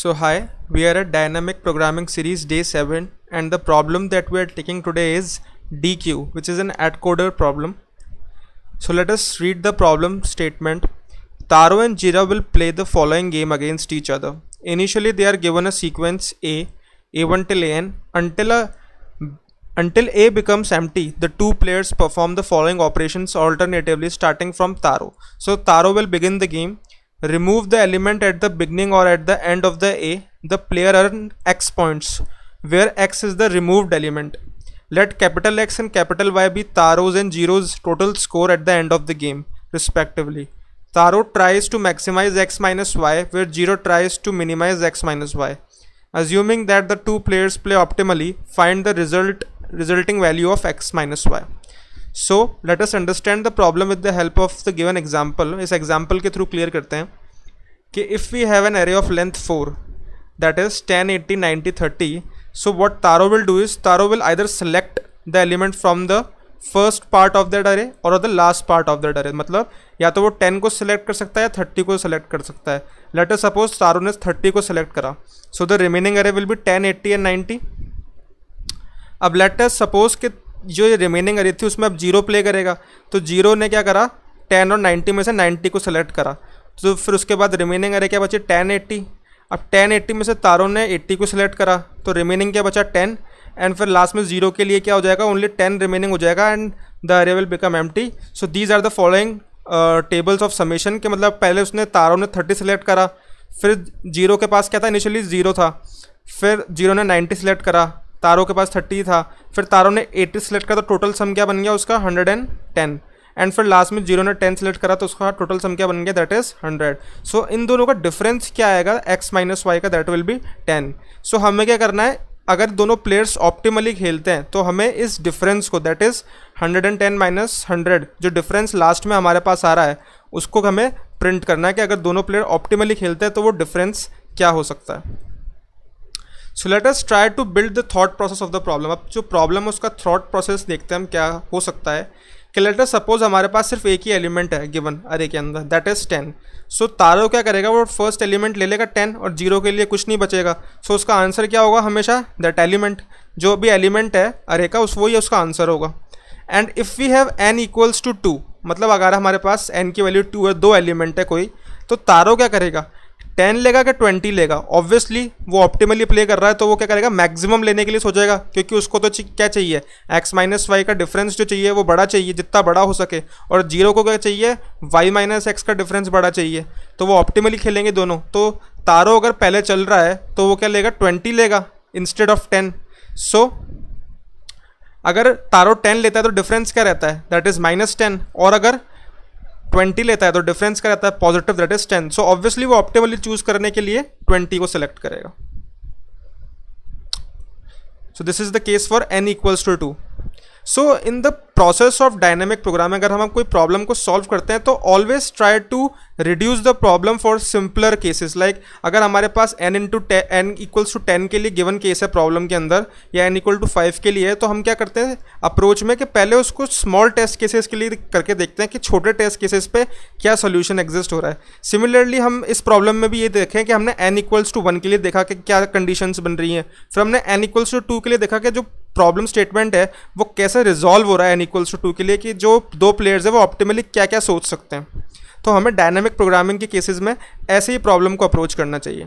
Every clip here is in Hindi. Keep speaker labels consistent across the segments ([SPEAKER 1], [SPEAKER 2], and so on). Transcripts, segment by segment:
[SPEAKER 1] So hi, we are at dynamic programming series day 7 and the problem that we are taking today is DQ which is an atcoder problem. So let us read the problem statement. Taro and Jira will play the following game against each other. Initially they are given a sequence A, A1 till AN until a until A becomes empty, the two players perform the following operations alternatively starting from Taro. So Taro will begin the game remove the element at the beginning or at the end of the A, the player earns X points, where X is the removed element. Let capital X and capital Y be Taro's and Zero's total score at the end of the game, respectively. Taro tries to maximize X minus Y, where Zero tries to minimize X minus Y. Assuming that the two players play optimally, find the result resulting value of X minus Y. So let us understand the problem with the help of the given example इस एग्जाम्पल के थ्रू क्लियर करते हैं कि if we have an array of length four that is ten eighty ninety thirty so what Taro will do is Taro will either select the element from the first part of that array और the last part of that array मतलब या तो वो टेन को सिलेक्ट कर सकता है या थर्टी को सिलेक्ट कर सकता है लेट अस सपोज तारो ने थर्टी को सिलेक्ट करा so the remaining array will be ten eighty and ninety अब लेट अस सपोज कि जो ये रिमेनिंग अरे थी उसमें अब जीरो प्ले करेगा तो जीरो ने क्या करा टेन और नाइन्टी में से नाइन्टी को सेलेक्ट करा तो फिर उसके बाद रिमेनिंग अरे क्या बचे टेन एट्टी अब टेन एट्टी में से तारों ने एट्टी को सिलेक्ट करा तो रिमेनिंग क्या बचा टेन एंड फिर लास्ट में जीरो के लिए क्या हो जाएगा ओनली टेन रिमेनिंग हो जाएगा and the array will become empty so these are the following tables of summation के मतलब पहले उसने तारों ने थर्टी सेलेक्ट करा फिर जीरो के पास क्या था इनिशियली ज़ीरो था फिर जीरो ने नाइन्टी सेलेक्ट करा तारों के पास थर्टी था फिर तारों ने एटी सेलेक्ट करा तो टोटल सम क्या बन गया उसका हंड्रेड एंड टेन एंड फिर लास्ट में जीरो ने टेन सेलेक्ट करा तो उसका टोटल सम क्या बन गया दैट इज़ हंड्रेड सो इन दोनों का डिफरेंस क्या आएगा एक्स माइनस वाई का that will be ten so हमें क्या करना है अगर दोनों प्लेयर्स ऑप्टिमली खेलते हैं तो हमें इस डिफरेंस को that is hundred and ten minus hundred जो डिफरेंस लास्ट में हमारे पास आ रहा है उसको हमें प्रिंट करना है कि अगर दोनों प्लेयर ऑप्टिमली खेलते हैं तो वो डिफरेंस क्या हो सकता है so let us try to build the thought process of the problem अब जो प्रॉब्लम है उसका थॉट प्रोसेस देखते हैं हम क्या हो सकता है कि अस सपोज हमारे पास सिर्फ एक ही एलिमेंट है गिवन अरे के अंदर that is ten so Taro क्या करेगा वो फर्स्ट एलिमेंट ले लेगा टेन और जीरो के लिए कुछ नहीं बचेगा सो so, उसका आंसर क्या होगा हमेशा दैट एलिमेंट जो भी एलिमेंट है अरे का उस वही उसका आंसर होगा and if we have N equals to two मतलब अगर हमारे पास एन की वैल्यू टू है दो एलिमेंट है कोई तो तारो क्या करेगा टेन लेगा कि ट्वेंटी लेगा ऑब्वियसली वो ऑप्टिमली प्ले कर रहा है तो वो क्या करेगा मैक्सिमम लेने के लिए सोचेगा क्योंकि उसको तो क्या चाहिए एक्स माइनस वाई का डिफरेंस जो चाहिए वो बड़ा चाहिए जितना बड़ा हो सके और जीरो को क्या चाहिए वाई माइनस एक्स का डिफरेंस बड़ा चाहिए तो वो ऑप्टिमली खेलेंगे दोनों तो तारो अगर पहले चल रहा है तो वो क्या लेगा ट्वेंटी लेगा इंस्टेड ऑफ टेन सो अगर तारो टेन लेता है तो डिफरेंस क्या रहता है दैट इज़ माइनस टेन और अगर ट्वेंटी लेता है तो डिफरेंस क्या रहता है positive that is ten so obviously वो ऑप्टिमली चूज करने के लिए ट्वेंटी को सिलेक्ट करेगा so this is the case for N equals to two so in the process of dynamic program अगर हम कोई प्रॉब्लम को सॉल्व करते हैं तो always try to reduce the problem for simpler cases like अगर हमारे पास N into N equals to ten के लिए गिवन केस है प्रॉब्लम के अंदर या एन इक्वल टू फाइव के लिए है तो हम क्या करते हैं अप्रोच में कि पहले उसको स्मॉल टेस्ट केसेस के लिए करके देखते हैं कि छोटे टेस्ट केसेस पे क्या सोल्यूशन एग्जिस्ट हो रहा है सिमिलरली हम इस प्रॉब्लम में भी ये देखें कि हमने एन इक्वल्स टू वन के लिए देखा कि क्या कंडीशंस बन रही हैं फिर हमने एन इक्वल्स टू टू के लिए देखा कि जो प्रॉब्लम स्टेटमेंट है वो कैसे रिजॉल्व हो रहा है एन इक्वल्स टू टू के लिए कि जो दो प्लेयर्स है वो ऑप्टिमली क्या क्या सोच सकते हैं तो हमें डायनामिक प्रोग्रामिंग के केसेस में ऐसे ही प्रॉब्लम को अप्रोच करना चाहिए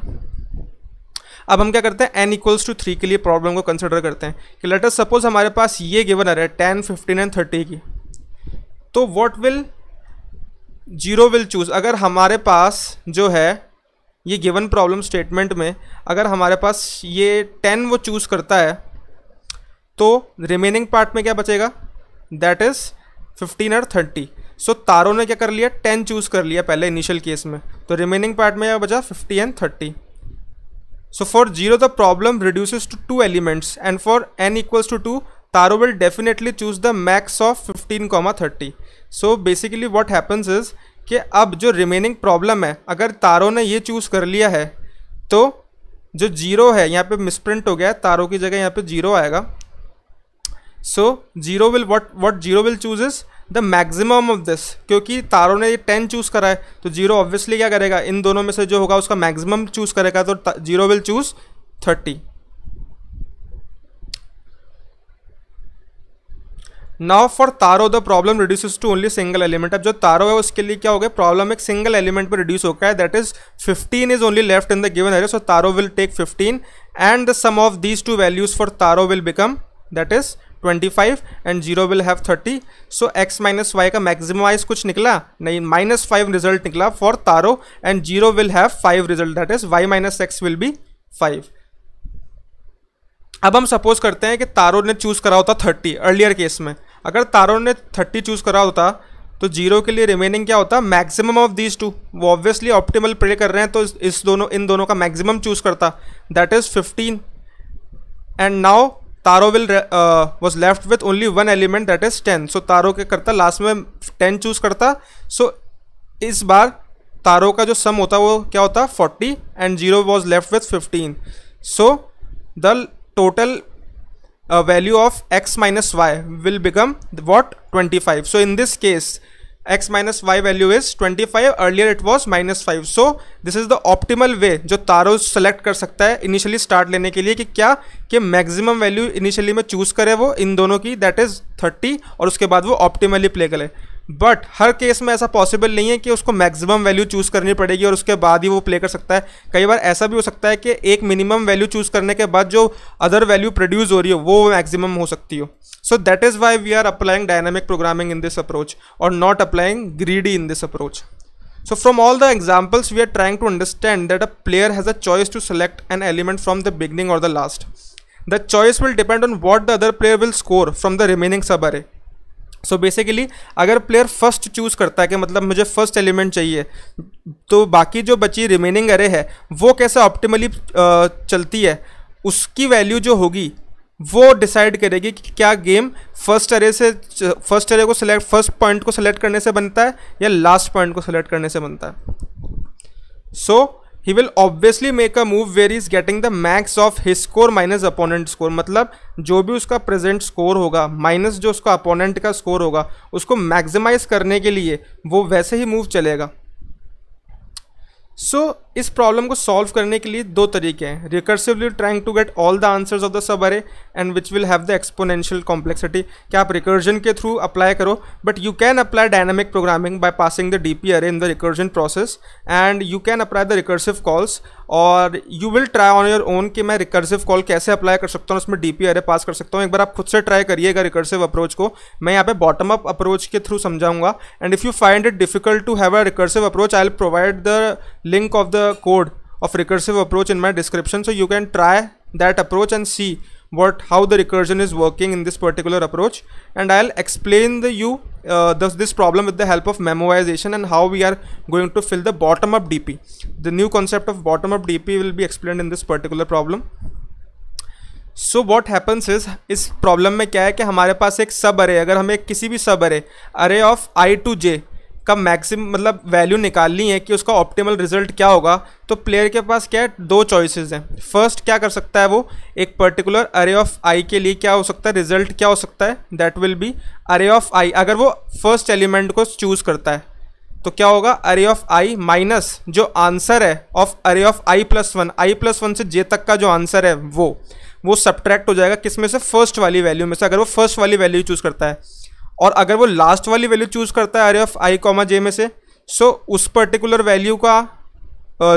[SPEAKER 1] अब हम क्या करते हैं एन इक्वल्स टू थ्री के लिए प्रॉब्लम को कंसिडर करते हैं कि लेटर सपोज हमारे पास ये गिवन आ रहा है टेन फिफ्टीन एंड थर्टी की तो what will Jiro will choose अगर हमारे पास जो है ये गिवन प्रॉब्लम स्टेटमेंट में अगर हमारे पास ये टेन वो चूज़ करता है तो रिमेनिंग पार्ट में क्या बचेगा दैट इज़ फिफ्टीन और थर्टी सो तारों ने क्या कर लिया टेन चूज़ कर लिया पहले इनिशियल केस में तो रिमेनिंग पार्ट में क्या बचा fifty and thirty so for Jiro the problem reduces to two elements and for N equals to two Taro will definitely choose the max of fifteen comma thirty so basically what happens is कि अब जो रिमेनिंग प्रॉब्लम है अगर तारो ने ये चूज़ कर लिया है तो जो जीरो है यहाँ पे मिसप्रिंट हो गया है तारों की जगह यहाँ पे जीरो आएगा so Jiro will what what Jiro will choose is the maximum of this क्योंकि तारों ने ये टेन चूज़ करा है तो जीरो ऑब्वियसली क्या करेगा इन दोनों में से जो होगा उसका मैक्सिमम चूज़ करेगा तो Jiro will choose thirty now for Taro the problem reduces to only single element अब जो तारो है उसके लिए क्या हो गया प्रॉब्लम एक सिंगल एलिमेंट पर रिड्यूस हो गया है that is fifteen is only left in the given area so Taro will take fifteen and the sum of these two values for Taro will become that is twenty five and Jiro will have thirty so X minus Y का मैक्सिमम वाइज कुछ निकला नहीं माइनस फाइव रिजल्ट निकला for Taro and Jiro will have five result that is Y minus X will be five अब हम सपोज करते हैं कि तारो ने चूज़ करा होता थर्टी अर्लियर केस में अगर तारो ने थर्टी चूज़ करा होता तो जीरो के लिए रिमेनिंग क्या होता मैक्सिमम ऑफ दीज टू वो ऑब्वियसली ऑप्टिमल प्ले कर रहे हैं तो इस दोनों इन दोनों का मैक्सिमम चूज़ करता that is fifteen and now Taro will was left with only one element that is ten so Taro के करता लास्ट में टेन चूज करता सो so, इस बार तारों का जो सम होता वो क्या होता forty and zero was left with fifteen so the total value of x minus y will become what twenty five so in this case x y value is twenty 25 earlier it was minus five so this is the optimal way जो तारो सेलेक्ट कर सकता है इनिशियली स्टार्ट लेने के लिए कि क्या कि मैक्सिमम वैल्यू इनिशियली में चूज़ करे वो इन दोनों की दैट इज़ 30 और उसके बाद वो ऑप्टिमली प्ले करे बट हर केस में ऐसा पॉसिबल नहीं है कि उसको मैक्सिमम वैल्यू चूज़ करनी पड़ेगी और उसके बाद ही वो प्ले कर सकता है कई बार ऐसा भी हो सकता है कि एक मिनिमम वैल्यू चूज़ करने के बाद जो अदर वैल्यू प्रोड्यूस हो रही हो वो मैक्सिमम हो सकती हो so that is why we are applying dynamic programming in this approach और not applying greedy in this approach so from all the examples we are trying to understand that a player has a choice to select an element from the beginning और the last the choice will depend on what the other player will score from the remaining sub array so so basically अगर प्लेयर फर्स्ट चूज़ करता है कि मतलब मुझे फर्स्ट एलिमेंट चाहिए तो बाकी जो बची रिमेनिंग अरे है वो कैसे ऑप्टिमली चलती है उसकी वैल्यू जो होगी वो डिसाइड करेगी कि क्या गेम फर्स्ट अरे से फर्स्ट अरे को सिलेक्ट फर्स्ट पॉइंट को सिलेक्ट करने से बनता है या लास्ट पॉइंट को सिलेक्ट करने से बनता है so so, he will obviously make a move where is getting the max of his score minus opponent score मतलब जो भी उसका प्रेजेंट स्कोर होगा माइनस जो उसका अपोनेंट का स्कोर होगा उसको मैक्सिमाइज करने के लिए वो वैसे ही मूव चलेगा सो so, इस प्रॉब्लम को सॉल्व करने के लिए दो तरीके हैं recursively trying to get all the answers of the sub array and which will have the exponential complexity क्या आप रिकर्जन के थ्रू अप्लाई करो but you can apply dynamic programming by passing the D P array in the recursion process and you can apply the recursive calls और you will try on your own कि मैं रिकर्सिव कॉल कैसे अप्लाई कर सकता हूँ उसमें डी पी अरे पास कर सकता हूँ एक बार आप खुद से ट्राई करिएगा रिकर्सिव अप्रोच को मैं यहाँ पे बॉटम अप अप्रोच के थ्रू समझाऊंगा and if you find it difficult to have a recursive approach I will provide the link of the code of recursive approach in my description so you can try that approach and see what how the recursion is working in this particular approach and I'll explain the you uh, this, this problem with the help of memoization and how we are going to fill the bottom up DP the new concept of bottom up DP will be explained in this particular problem so what happens is इस प्रॉब्लम में क्या है कि हमारे पास एक सब अरे अगर हमें किसी भी सब अरे अरे ऑफ आई टू जे का मैक्सिम मतलब वैल्यू निकालनी है कि उसका ऑप्टिमल रिजल्ट क्या होगा तो प्लेयर के पास क्या है दो चॉइसेस हैं फर्स्ट क्या कर सकता है वो एक पर्टिकुलर अरे ऑफ आई के लिए क्या हो सकता है रिजल्ट क्या हो सकता है that will be array of i अगर वो फर्स्ट एलिमेंट को चूज़ करता है तो क्या होगा अरे ऑफ आई माइनस जो आंसर है of array of i plus one i plus one से जे तक का जो आंसर है वो वो सब्ट्रैक्ट हो जाएगा किस में से फर्स्ट वाली वैल्यू में से अगर वो फर्स्ट वाली वैल्यू चूज़ करता है और अगर वो लास्ट वाली वैल्यू चूज़ करता है अरे ऑफ आई कॉमा जे में से सो so, उस पर्टिकुलर वैल्यू का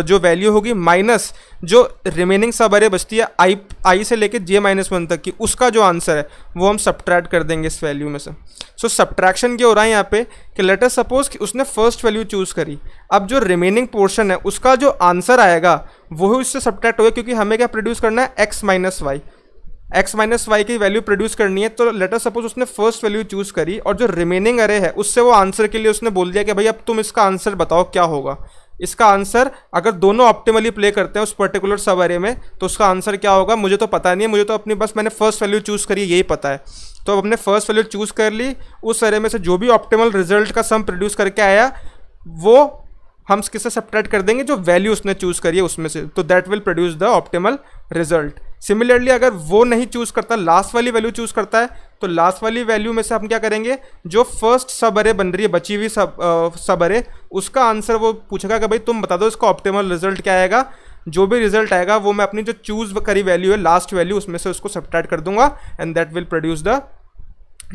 [SPEAKER 1] जो वैल्यू होगी माइनस जो रिमेनिंग सब अरे बचती है आई आई से लेके जे माइनस वन तक की उसका जो आंसर है वो हम सब्ट्रैक्ट कर देंगे इस वैल्यू में से सो so, सब्ट्रैक्शन क्या हो रहा है यहाँ पे कि लेटर सपोज कि उसने फर्स्ट वैल्यू चूज़ करी अब जो रिमेनिंग पोर्शन है उसका जो आंसर आएगा वो ही उससे सब्ट्रैक्ट होगा क्योंकि हमें क्या प्रोड्यूस करना है x minus y x minus y की वैल्यू प्रोड्यूस करनी है तो लेटर सपोज उसने फर्स्ट वैल्यू चूज करी और जो रिमेनिंग अरे है उससे वो आंसर के लिए उसने बोल दिया कि भाई अब तुम इसका आंसर बताओ क्या होगा इसका आंसर अगर दोनों ऑप्टिमली प्ले करते हैं उस पर्टिकुलर सब अरे में तो उसका आंसर क्या होगा मुझे तो पता नहीं है मुझे तो अपनी बस मैंने फर्स्ट वैल्यू चूज़ करी यही पता है तो अब हमने फर्स्ट वैल्यू चूज़ कर ली उस अरे में से जो भी ऑप्टिमल रिजल्ट का सम प्रोड्यूस करके आया वो हम किससे सेपरेट कर देंगे जो वैल्यू उसने चूज़ करी है उसमें से तो that will produce the optimal result similarly अगर वो नहीं चूज़ करता लास्ट वाली वैल्यू चूज़ करता है तो लास्ट वाली वैल्यू में से हम क्या करेंगे जो फर्स्ट सब अरे बन रही है बची हुई सब सब अरे उसका आंसर वो पूछेगा कि भाई तुम बता दो इसका ऑप्टिमल रिजल्ट क्या आएगा जो भी रिजल्ट आएगा वो मैं अपनी जो चूज़ करी वैल्यू है लास्ट वैल्यू उसमें से उसको सब्ट्रैक्ट कर दूंगा and that will produce the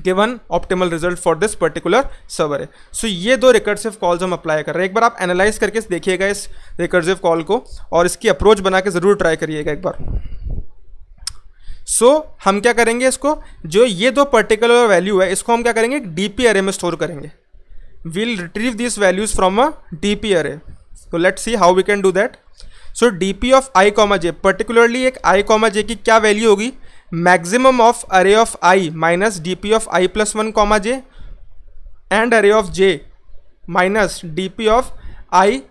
[SPEAKER 1] given optimal result for this particular server so ये दो रिकर्सिव कॉल्स हम अप्लाई कर रहे हैं एक बार आप एनालाइज करके देखिएगा इस रिकर्सिव कॉल को और इसकी अप्रोच बना के ज़रूर ट्राई करिएगा एक बार सो so, हम क्या करेंगे इसको जो ये दो पर्टिकुलर वैल्यू है इसको हम क्या करेंगे डी पी अरे में स्टोर करेंगे will retrieve this values from a D P array तो let see how we can do that so D P of i comma j particularly एक आई कॉमा जे की क्या वैल्यू होगी maximum of array of i minus D P of i plus one comma j and array of j minus D P of i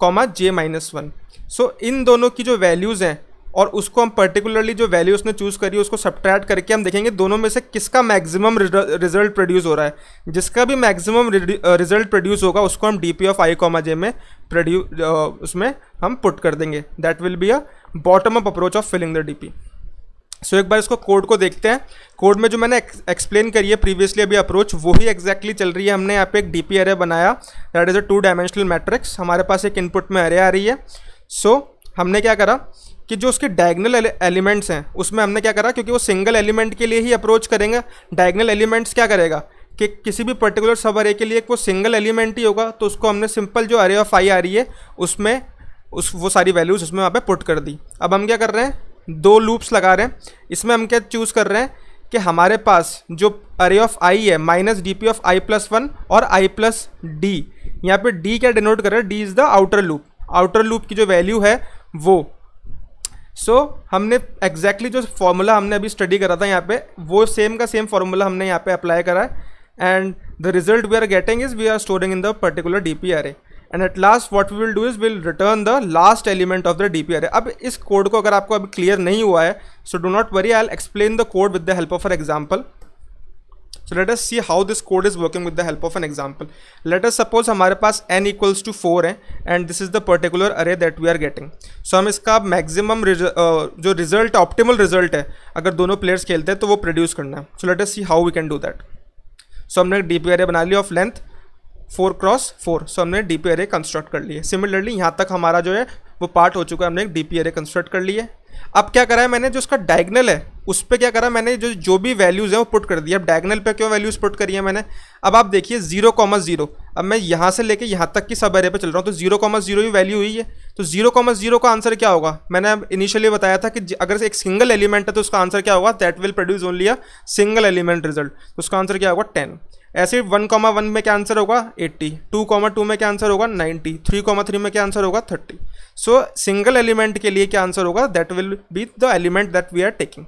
[SPEAKER 1] comma j minus one so इन दोनों की जो वैल्यूज़ हैं और उसको हम पर्टिकुलरली जो वैल्यू उसने चूज़ करी उसको सब्ट्रैक्ट करके हम देखेंगे दोनों में से किसका मैक्सिमम रिजल्ट प्रोड्यूस हो रहा है जिसका भी मैक्सिमम रिजल्ट प्रोड्यूस होगा उसको हम D P of i comma j में प्रोड्यू uh, उसमें हम पुट कर देंगे that will be a bottom up approach of filling the D P so so, एक बार इसको कोड को देखते हैं कोड में जो मैंने एक्सप्लेन करी है प्रीवियसली अभी अप्रोच वो ही एक्जैक्टली exactly चल रही है हमने यहाँ पे एक डी पी एरे बनाया that is a two dimensional matrix हमारे पास एक इनपुट में अरे आ रही है सो so, हमने क्या करा कि जो उसके डायगनल एलिमेंट्स हैं उसमें हमने क्या करा क्योंकि वो सिंगल एलिमेंट के लिए ही अप्रोच करेंगे डायगनल एलिमेंट्स क्या करेगा कि किसी भी पर्टिकुलर सब अरे के लिए वो सिंगल एलिमेंट ही होगा तो उसको हमने सिंपल जो अरे ऑफ आई आ रही है उसमें उस वो सारी वैल्यूज़ उसमें वहाँ पे पुट कर दी अब हम क्या कर रहे हैं दो लूप्स लगा रहे हैं इसमें हम क्या चूज़ कर रहे हैं कि हमारे पास जो अरे ऑफ आई है minus D P of i plus one और आई प्लस डी यहाँ पर डी क्या डिनोट कर रहा है d is the outer loop outer loop की जो वैल्यू है वो सो so, हमने एग्जैक्टली exactly जो फॉर्मूला हमने अभी स्टडी करा था यहाँ पे वो सेम का सेम फार्मूला हमने यहाँ पे अप्लाई करा है and the result we are getting is we are storing in the particular D P array and at last what we will do is will return the last element of the D P array अब इस कोड को अगर आपको अभी क्लियर नहीं हुआ है so do not worry I'll explain the code with the help of our example so let us see how this code is working with the help of an example let us suppose हमारे पास एन इक्वल्स टू फोर है and this is the particular array that we are getting so हम इसका मैक्सिमम जो रिजल्ट ऑप्टिमल रिजल्ट है अगर दोनों प्लेयर्स खेलते हैं तो वो प्रोड्यूस करना है so let us see how we can do that so हमने डी पी बना लिया of length four cross four so हमने डी पी कंस्ट्रक्ट कर लिए सिमिलरली यहाँ तक हमारा जो है वो पार्ट हो चुका है हमने एक डी पी एरे कंस्ट्रक्ट कर लिया अब क्या करा है मैंने जो उसका डायगनल है उस पर क्या करा मैंने जो जो भी वैल्यूज़ हैं वो पुट कर दिया अब डायगनल पे क्यों वैल्यूज़ पुट करी है मैंने अब आप देखिए जीरो कॉमस जीरो अब मैं यहाँ से लेके यहाँ तक की सब एरे पे चल रहा हूँ तो जीरो कॉमस जीरो की वैल्यू हुई है तो जीरो कॉमस जीरो का आंसर क्या होगा मैंने अब इनिशियली बताया था कि अगर एक सिंगल एलिमेंट है तो उसका आंसर क्या होगा that will produce only a single element result तो उसका आंसर क्या होगा टेन ऐसे वन कॉमा वन में क्या आंसर होगा एट्टी टू कॉमा टू में क्या आंसर होगा नाइन्टी थ्री कॉमा थ्री में क्या आंसर होगा थर्टी सो सिंगल एलिमेंट के लिए क्या आंसर होगा that will be the element that we are taking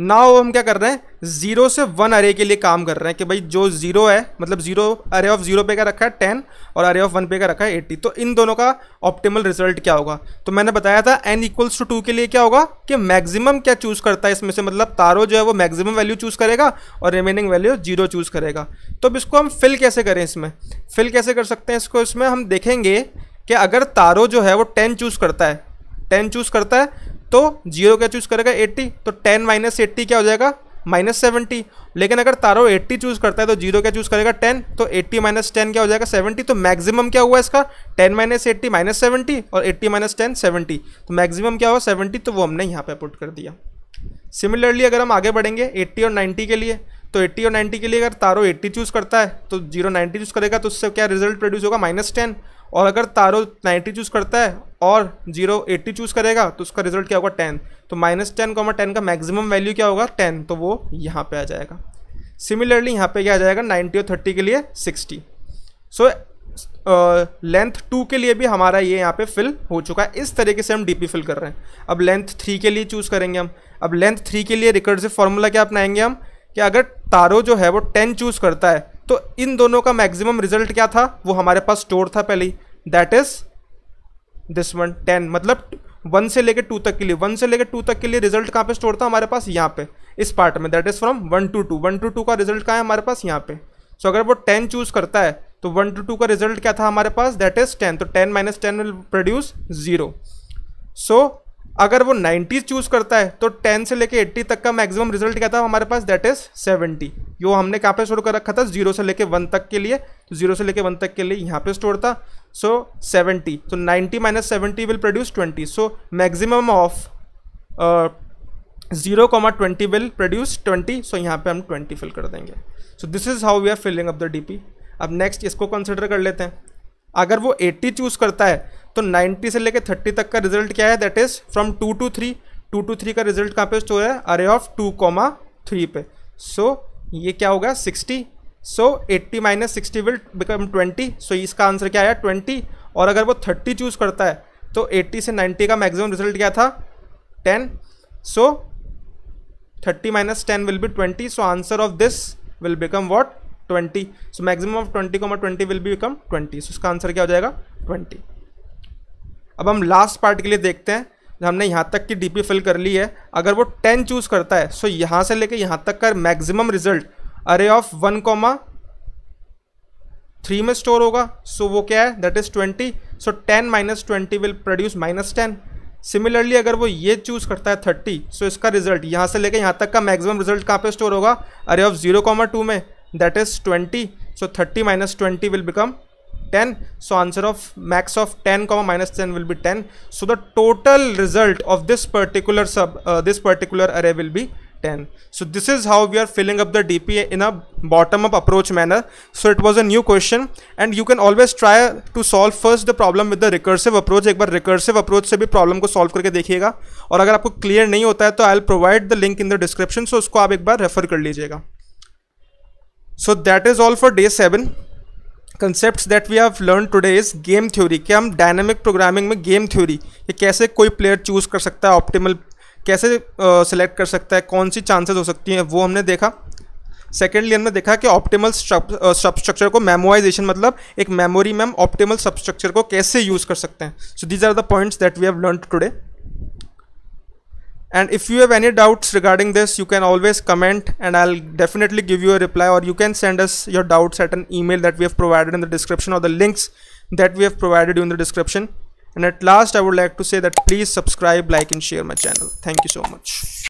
[SPEAKER 1] वो हम क्या कर रहे हैं जीरो से वन अरे के लिए काम कर रहे हैं कि भाई जो जीरो है मतलब जीरो अरे ऑफ जीरो पे का रखा है टेन और अरे ऑफ वन पे का रखा है एट्टी तो इन दोनों का ऑप्टिमल रिजल्ट क्या होगा तो मैंने बताया था एन इक्वल्स टू टू के लिए क्या होगा कि मैक्सिमम क्या चूज करता है इसमें से मतलब तारो जो है वो मैक्सिमम वैल्यू चूज करेगा और रिमेनिंग वैल्यू जीरो चूज करेगा तो अब इसको हम फिल कैसे करें इसमें फिल कैसे कर सकते हैं इसको इसमें हम देखेंगे कि अगर तारो जो है वो टेन चूज करता है टेन चूज करता है तो जीरो क्या चूज़ करेगा एट्टी तो टेन माइनस एट्टी क्या हो जाएगा माइनस सेवेंटी लेकिन अगर तारो एट्टी चूज़ करता है तो जीरो क्या चूज़ करेगा टेन तो एट्टी माइनस टेन क्या हो जाएगा सेवेंटी तो मैक्सिमम क्या हुआ इसका ten minus eighty minus seventy और एट्टी माइनस टेन सेवेंटी तो मैक्सिमम क्या हुआ सेवेंटी तो वो हमने यहाँ पे पुट कर दिया सिमिलरली अगर हम आगे बढ़ेंगे एट्टी और नाइन्टी के लिए तो एट्टी और नाइन्टी के लिए अगर तारो एट्टी चूज़ करता है तो जीरो नाइन्टी चूज़ करेगा तो उससे क्या रिजल्ट प्रोड्यूस होगा माइनस टेन और अगर तारो 90 चूज़ करता है और जीरो एट्टी चूज़ करेगा तो उसका रिजल्ट क्या होगा टेन तो माइनस टेन कॉमर टेन का मैक्सिमम वैल्यू क्या होगा टेन तो वो यहाँ पे आ जाएगा सिमिलरली यहाँ पे क्या आ जाएगा नाइन्टी और थर्टी के लिए सिक्सटी सो लेंथ टू के लिए भी हमारा ये यहाँ पे फिल हो चुका है इस तरीके से हम डी फिल कर रहे हैं अब लेंथ थ्री के लिए चूज़ करेंगे हम अब लेंथ थ्री के लिए रिकर्सिव फार्मूला क्या अपनाएंगे हम कि अगर तारो जो है वो टेन चूज़ करता है तो इन दोनों का मैक्सिमम रिजल्ट क्या था वो हमारे पास स्टोर था पहले ही that is this one ten मतलब वन से लेकर टू तक के लिए वन से लेकर टू तक के लिए रिजल्ट कहाँ पे स्टोर था हमारे पास यहाँ पे इस पार्ट में that is from one to two one to two का रिजल्ट कहाँ है हमारे पास यहाँ पे सो so, अगर वो टेन चूज़ करता है तो वन टू टू का रिजल्ट क्या था हमारे पास दैट इज़ टेन तो ten minus ten will produce zero so अगर वो 90 चूज करता है तो 10 से लेके 80 तक का मैक्सिमम रिजल्ट क्या था हमारे पास दैट इज 70 यो हमने कहाँ पे स्टोर कर रखा था जीरो से लेके वन तक के लिए तो जीरो से लेके वन तक के लिए यहाँ पे स्टोर था सो सेवेंटी तो ninety minus seventy will produce twenty so maximum of zero comma twenty will produce twenty so यहाँ पे हम ट्वेंटी फिल कर देंगे so this is how we are filling up the D अब नेक्स्ट इसको कंसिडर कर लेते हैं अगर वो 80 चूज़ करता है तो 90 से लेकर 30 तक का रिजल्ट क्या है that is from two to three two to three का रिजल्ट कहाँ पे स्टोर है अरे ऑफ टू कॉमा थ्री पे सो so, ये क्या होगा sixty so eighty minus sixty will become twenty so इसका आंसर क्या आया ट्वेंटी और अगर वो थर्टी चूज़ करता है तो एट्टी से नाइन्टी का मैक्सिमम रिजल्ट क्या था ten so thirty minus ten will be twenty so answer of this will become what twenty so maximum of twenty को twenty will be become twenty so इसका आंसर क्या हो जाएगा ट्वेंटी अब हम लास्ट पार्ट के लिए देखते हैं हमने यहाँ तक की डीपी फिल कर ली है अगर वो टेन चूज़ करता है सो यहाँ से लेके यहाँ तक का maximum result array of one comma three में स्टोर होगा सो वो क्या है that is twenty so ten minus twenty will produce minus ten similarly अगर वो ये चूज़ करता है थर्टी सो इसका रिजल्ट यहाँ से लेके यहाँ तक का मैक्सिमम रिजल्ट कहाँ पे स्टोर होगा array of zero comma two में that is twenty so thirty minus twenty will become 10 so answer of max of 10 comma minus 10 will be 10 so the total result of this particular sub uh, this particular array will be 10 so this is how we are filling up the dpa in a bottom up approach manner so it was a new question and you can always try to solve first the problem with the recursive approach एक बार recursive approach से भी problem को solve करके देखिएगा और अगर आपको clear नहीं होता है तो i'll provide the link in the description so उसको आप एक बार refer कर लीजिएगा so that is all for day 7 concept that we have learn today is game theory कि हम डायनामिक प्रोग्रामिंग में गेम थ्योरी कि कैसे कोई प्लेयर चूज कर सकता है ऑप्टिमल कैसे सेलेक्ट uh, कर सकता है कौन सी चांसेस हो सकती हैं वो हमने देखा सेकेंडली हमने देखा कि ऑप्टिमल सबस्ट्रक्चर को मेमोइजेशन मतलब एक मेमोरी में हम ऑप्टिमल सबस्ट्रक्चर को कैसे यूज़ कर सकते हैं so these are the points that we have learn today and if you have any doubts regarding this you can always comment and i'll definitely give you a reply or you can send us your doubts at an email that we have provided in the description or the links that we have provided you in the description and at last i would like to say that please subscribe like and share my channel thank you so much